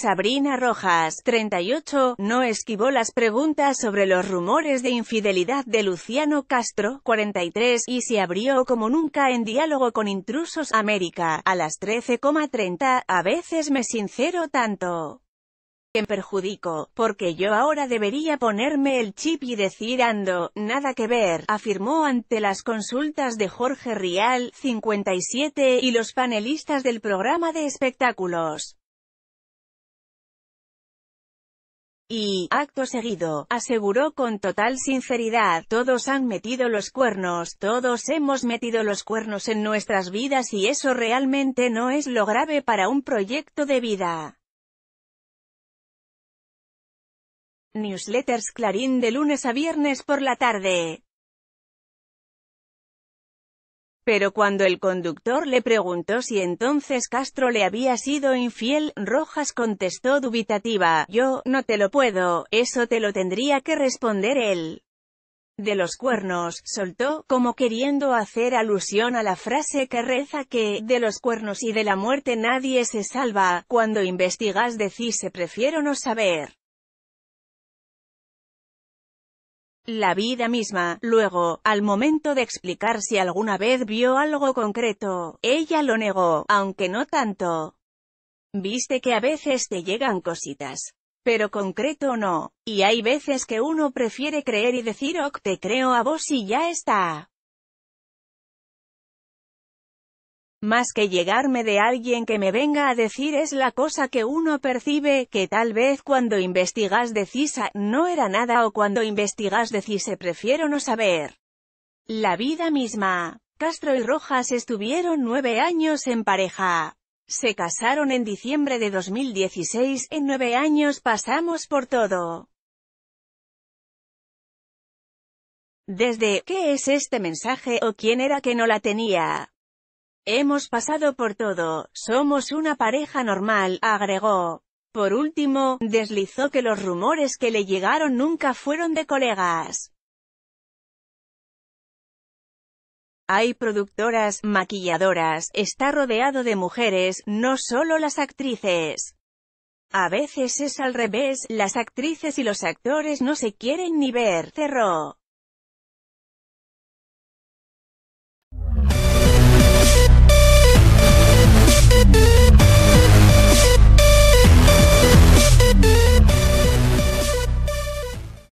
Sabrina Rojas, 38, no esquivó las preguntas sobre los rumores de infidelidad de Luciano Castro, 43, y se abrió como nunca en diálogo con Intrusos América, a las 13,30, a veces me sincero tanto que perjudico, porque yo ahora debería ponerme el chip y decir ando, nada que ver, afirmó ante las consultas de Jorge Rial, 57, y los panelistas del programa de espectáculos. Y, acto seguido, aseguró con total sinceridad, todos han metido los cuernos, todos hemos metido los cuernos en nuestras vidas y eso realmente no es lo grave para un proyecto de vida. Newsletters Clarín de lunes a viernes por la tarde. Pero cuando el conductor le preguntó si entonces Castro le había sido infiel, Rojas contestó dubitativa, yo, no te lo puedo, eso te lo tendría que responder él. De los cuernos, soltó, como queriendo hacer alusión a la frase que reza que, de los cuernos y de la muerte nadie se salva, cuando investigas decís se prefiero no saber. la vida misma. Luego, al momento de explicar si alguna vez vio algo concreto, ella lo negó, aunque no tanto. Viste que a veces te llegan cositas, pero concreto no, y hay veces que uno prefiere creer y decir ok te creo a vos y ya está. Más que llegarme de alguien que me venga a decir es la cosa que uno percibe, que tal vez cuando investigas de CISA, ah, no era nada o cuando investigas de se eh, prefiero no saber. La vida misma. Castro y Rojas estuvieron nueve años en pareja. Se casaron en diciembre de 2016, en nueve años pasamos por todo. Desde, ¿qué es este mensaje? o quién era que no la tenía? Hemos pasado por todo, somos una pareja normal, agregó. Por último, deslizó que los rumores que le llegaron nunca fueron de colegas. Hay productoras, maquilladoras, está rodeado de mujeres, no solo las actrices. A veces es al revés, las actrices y los actores no se quieren ni ver, cerró.